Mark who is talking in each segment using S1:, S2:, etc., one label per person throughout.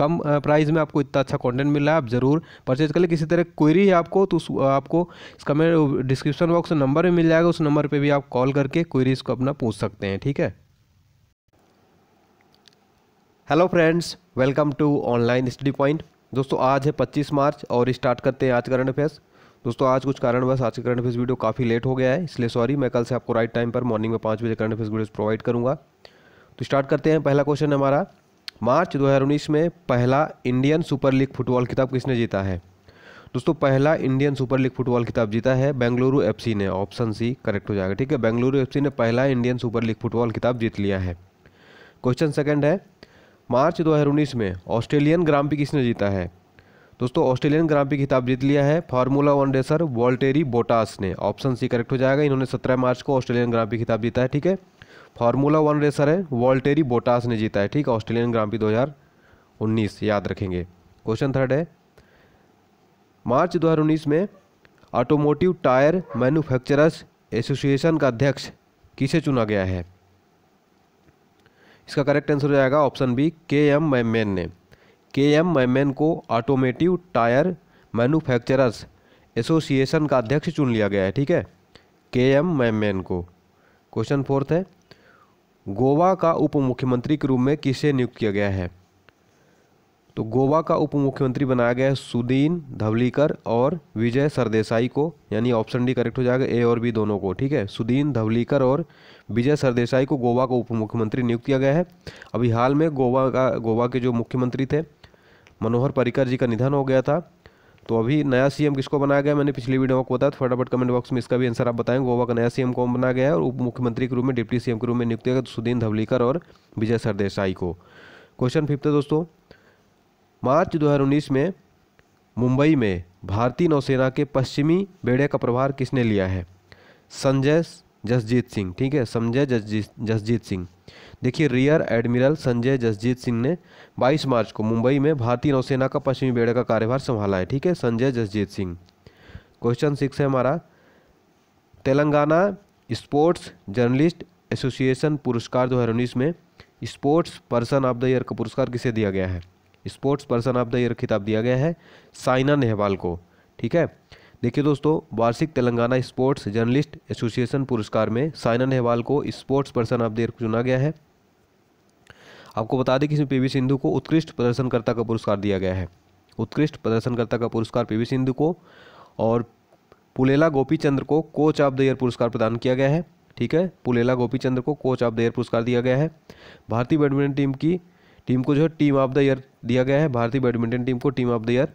S1: कम price में आपको इतना अच्छा कंटेंट मिल रहा है आप ज़रूर परचेज कर ले किसी तरह क्वेरी है आपको तो आपको इसका मेरे डिस्क्रिप्शन बॉक्स नंबर भी मिल जाएगा उस नंबर पर भी आप कॉल करके क्वेरीज़ को अपना पूछ सकते हैं ठीक है hello friends welcome to online study point दोस्तों आज है पच्चीस मार्च और स्टार्ट करते हैं आज करंट अफेयर्स दोस्तों आज कुछ कारणवश आज के करंट अफेयर्स वीडियो काफ़ी लेट हो गया है इसलिए सॉरी मैं कल से आपको राइट टाइम पर मॉर्निंग में पाँच बजे करंट अफेयर्स वीडियोज़ प्रोवाइड करूँगा तो स्टार्ट करते हैं पहला क्वेश्चन हमारा मार्च 2019 में पहला इंडियन सुपर लीग फुटबॉल खिताब किसने जीता है दोस्तों पहला इंडियन सुपर लीग फुटबॉल खिताब जीता है बेंगलुरु एफसी ने ऑप्शन सी करेक्ट हो जाएगा ठीक है बेंगलुरु एफसी ने पहला इंडियन सुपर लीग फुटबॉल खिताब जीत लिया है क्वेश्चन सेकंड है मार्च 2019 में ऑस्ट्रेलियन ग्राम पी किसने जीता है दोस्तों ऑस्ट्रेलियन ग्राम पी खिताब जीत लिया है formula one racer Valtteri Bottas ने ऑप्शन सी करेक्ट हो जाएगा इन्होंने सत्रह मार्च को ऑस्ट्रेलियन ग्राम पी खिताब जीता है ठीक है फार्मूला वन रेसर है वॉल्टेरी बोटास ने जीता है ठीक ऑस्ट्रेलियन ग्रांपी 2019 याद रखेंगे क्वेश्चन थर्ड है मार्च 2019 में ऑटोमोटिव टायर मैन्युफैक्चरर्स एसोसिएशन का अध्यक्ष किसे चुना गया है इसका करेक्ट आंसर हो जाएगा option B K M Mammen ने के एम मैमैन को ऑटोमेटिव टायर मैन्युफैक्चरर्स एसोसिएशन का अध्यक्ष चुन लिया गया है ठीक है के एम मैमैन को क्वेश्चन फोर्थ है गोवा का उप मुख्यमंत्री के रूप में किसे नियुक्त किया गया है तो गोवा का उप मुख्यमंत्री बनाया गया है सुदीन धवलीकर और विजय सरदेसाई को यानी ऑप्शन डी करेक्ट हो जाएगा ए और बी दोनों को ठीक है सुदीन धवलीकर और विजय सरदेसाई को गोवा का उप मुख्यमंत्री नियुक्त किया गया है अभी हाल में गोवा का गोवा के जो मुख्यमंत्री थे मनोहर पर्रिकर जी का निधन हो गया था तो अभी नया सीएम किसको बनाया गया मैंने पिछली वीडियो में बताया फटाफट कमेंट बॉक्स में इसका भी आंसर आप बताएं गोवा का नया सीएम कौन बनाया गया है और उप मुख्यमंत्री के रूप में डिप्टी सीएम के रूप में नियुक्त किया तो सुदीन धवलीकर और विजय सरदेसाई को क्वेश्चन फिफ्थ है दोस्तों मार्च दो में मुंबई में भारतीय नौसेना के पश्चिमी बेड़े का प्रभार किसने लिया है संजय जसजीत सिंह ठीक है संजय जसजीत जसजीत सिंह देखिए रियर एडमिरल संजय जसजीत सिंह ने 22 मार्च को मुंबई में भारतीय नौसेना का पश्चिमी बेड़े का कार्यभार संभाला है ठीक है संजय जसजीत सिंह क्वेश्चन सिक्स है हमारा तेलंगाना स्पोर्ट्स जर्नलिस्ट एसोसिएशन पुरस्कार दो में sports person of the year का पुरस्कार किसे दिया गया है sports person of the year खिताब दिया गया है साइना नेहवाल को ठीक है देखिए दोस्तों वार्षिक तेलंगाना स्पोर्ट्स जर्नलिस्ट एसोसिएशन पुरस्कार में साइना नेहवाल को स्पोर्ट्स पर्सन ऑफ देर चुना गया है आपको बता दें कि इसमें पी सिंधु को उत्कृष्ट प्रदर्शनकर्ता का पुरस्कार दिया गया है उत्कृष्ट प्रदर्शनकर्ता का पुरस्कार पी सिंधु को और पुलेला गोपीचंद्र को कोच ऑफ द ईयर पुरस्कार प्रदान किया गया है ठीक है पुलेला गोपीचंद्र को कोच ऑफ द ईयर पुरस्कार दिया गया है भारतीय बैडमिंटन टीम की टीम को जो है टीम ऑफ द ईयर दिया गया है भारतीय बैडमिंटन टीम को टीम ऑफ द ईयर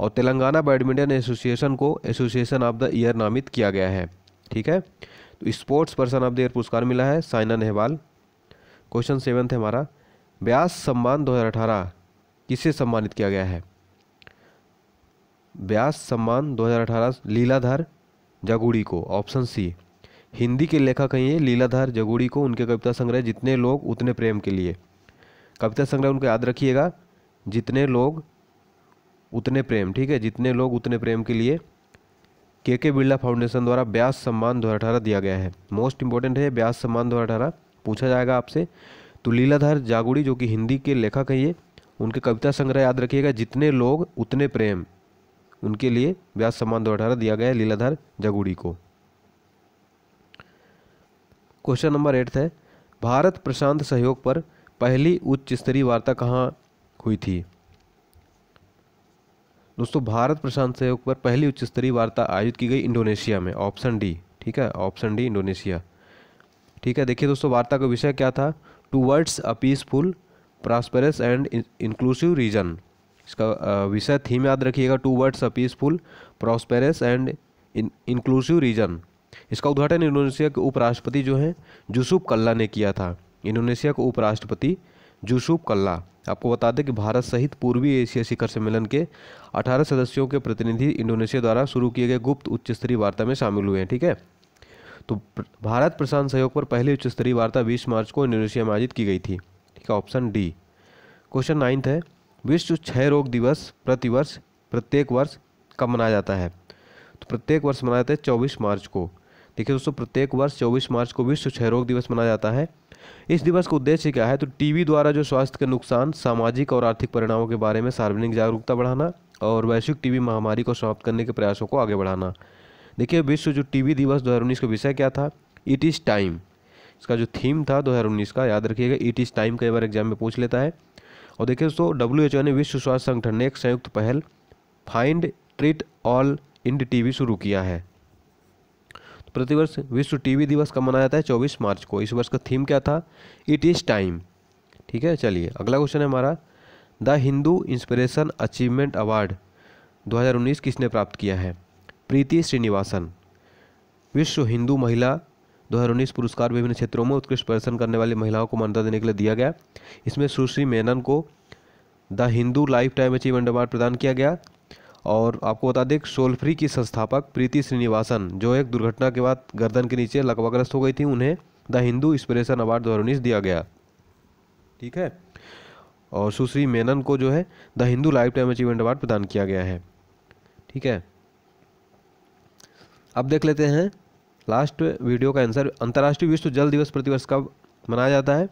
S1: और तेलंगाना बैडमिंटन एसोसिएशन को एसोसिएशन ऑफ द ईयर नामित किया गया है ठीक है तो sports person of the year पुरस्कार मिला है साइना नेहवाल क्वेश्चन सेवन्थ है हमारा ब्यास सम्मान 2018 किसे सम्मानित किया गया है ब्यास सम्मान 2018 लीलाधर जगूड़ी को ऑप्शन सी हिंदी के लेखक हैं लीलाधर जगुड़ी को उनके कविता संग्रह जितने लोग उतने प्रेम के लिए कविता संग्रह उनको याद रखिएगा जितने लोग उतने प्रेम ठीक है जितने लोग उतने प्रेम के लिए के के बिरला फाउंडेशन द्वारा ब्यास सम्मान दो दिया गया है मोस्ट इंपॉर्टेंट है ब्यास सम्मान दो पूछा जाएगा आपसे तो लीलाधार जागुड़ी जो कि हिंदी के लेखक हैं ये उनके कविता संग्रह याद रखिएगा जितने लोग उतने प्रेम उनके लिए ब्यास सम्मान दो दिया गया है लीलाधर जागुड़ी को क्वेश्चन नंबर एट है भारत प्रशांत सहयोग पर पहली उच्च स्तरीय वार्ता कहाँ हुई थी दोस्तों भारत प्रशांत सहयोग पर पहली उच्च स्तरीय वार्ता आयोजित की गई इंडोनेशिया में ऑप्शन डी ठीक है ऑप्शन डी इंडोनेशिया ठीक है देखिए दोस्तों वार्ता का विषय क्या था towards a peaceful prosperous and inclusive region इसका विषय थीम याद रखिएगा towards a peaceful prosperous and inclusive region इसका उद्घाटन इंडोनेशिया के उपराष्ट्रपति जो हैं जूसुफ कल्ला ने किया था इंडोनेशिया के उपराष्ट्रपति जूसुफ कल्ला आपको बता दें कि भारत सहित पूर्वी एशिया शिखर सम्मेलन के 18 सदस्यों के प्रतिनिधि इंडोनेशिया द्वारा शुरू किए गए गुप्त उच्च स्तरीय वार्ता में शामिल हुए हैं ठीक है तो भारत प्रशांत सहयोग पर पहली उच्च स्तरीय वार्ता बीस मार्च को इंडोनेशिया में आयोजित की गई थी ठीक है ऑप्शन डी क्वेश्चन नाइन्थ है विश्व क्षय रोग दिवस प्रतिवर्ष प्रत्येक वर्ष कब मनाया जाता है तो प्रत्येक वर्ष मनाया जाता है चौबीस मार्च को देखिए दोस्तों प्रत्येक वर्ष चौबीस मार्च को विश्व क्षय रोग दिवस मनाया जाता है इस दिवस का उद्देश्य क्या है तो टीवी द्वारा जो स्वास्थ्य के नुकसान सामाजिक और आर्थिक परिणामों के बारे में सार्वजनिक जागरूकता बढ़ाना और वैश्विक टीवी महामारी को समाप्त करने के प्रयासों को आगे बढ़ाना देखिए विश्व जो टीवी दिवस दो का विषय क्या था इट इज़ टाइम इसका जो थीम था दो का याद रखिएगा इट इज़ टाइम कई बार एग्जाम में पूछ लेता है और देखिए दोस्तों डब्ल्यू ने विश्व स्वास्थ्य संगठन ने एक संयुक्त पहल find treat all end T शुरू किया है प्रतिवर्ष विश्व टीवी दिवस कब मनाया जाता है चौबीस मार्च को इस वर्ष का थीम क्या था इट इज़ टाइम ठीक है चलिए अगला क्वेश्चन है हमारा the Hindu inspiration achievement award 2019 किसने प्राप्त किया है प्रीति श्रीनिवासन विश्व हिंदू महिला 2019 पुरस्कार विभिन्न क्षेत्रों में उत्कृष्ट प्रदर्शन करने वाली महिलाओं को मान्यता देने के लिए दिया गया इसमें सुश्री मेनन को the Hindu lifetime achievement award प्रदान किया गया और आपको बता दें सोलफ्री की संस्थापक प्रीति श्रीनिवासन जो एक दुर्घटना के बाद गर्दन के नीचे लकवाग्रस्त हो गई थी उन्हें द हिंदू इंस्पिरेशन अवार्ड दो दिया गया ठीक है और सुश्री मेनन को जो है the Hindu lifetime achievement award प्रदान किया गया है ठीक है अब देख लेते हैं लास्ट वीडियो का आंसर अंतर्राष्ट्रीय विश्व जल दिवस प्रतिवर्ष कब मनाया जाता है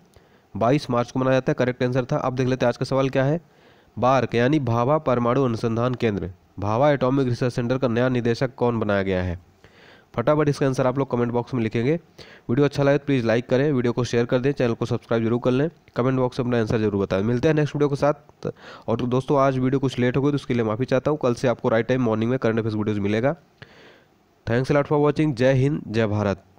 S1: 22 मार्च को मनाया जाता है करेक्ट आंसर था अब देख लेते हैं आज का सवाल क्या है बार्क यानी भाभा परमाणु अनुसंधान केंद्र भाभा एटॉमिक रिसर्च सेंटर का नया निदेशक कौन बनाया गया है फटाफट इसका आंसर आप लोग कमेंट बॉक्स में लिखेंगे वीडियो अच्छा लगे तो प्लीज़ लाइक करें वीडियो को शेयर कर दें चैनल को सब्सक्राइब जरूर कर लें कमेंट बॉक्स में अपना आंसर जरूर बताएं मिलते हैं नेक्स्ट वीडियो के साथ और तो दोस्तों आज वीडियो कुछ लेट हो गई तो उसके लिए माफ़ी चाहता हूँ कल से आपको राइट टाइम मॉर्निंग में करंट अफेयर्स वीडियोज़ मिलेगा थैंक्स लॉट फॉर वॉचिंग जय हिंद जय भारत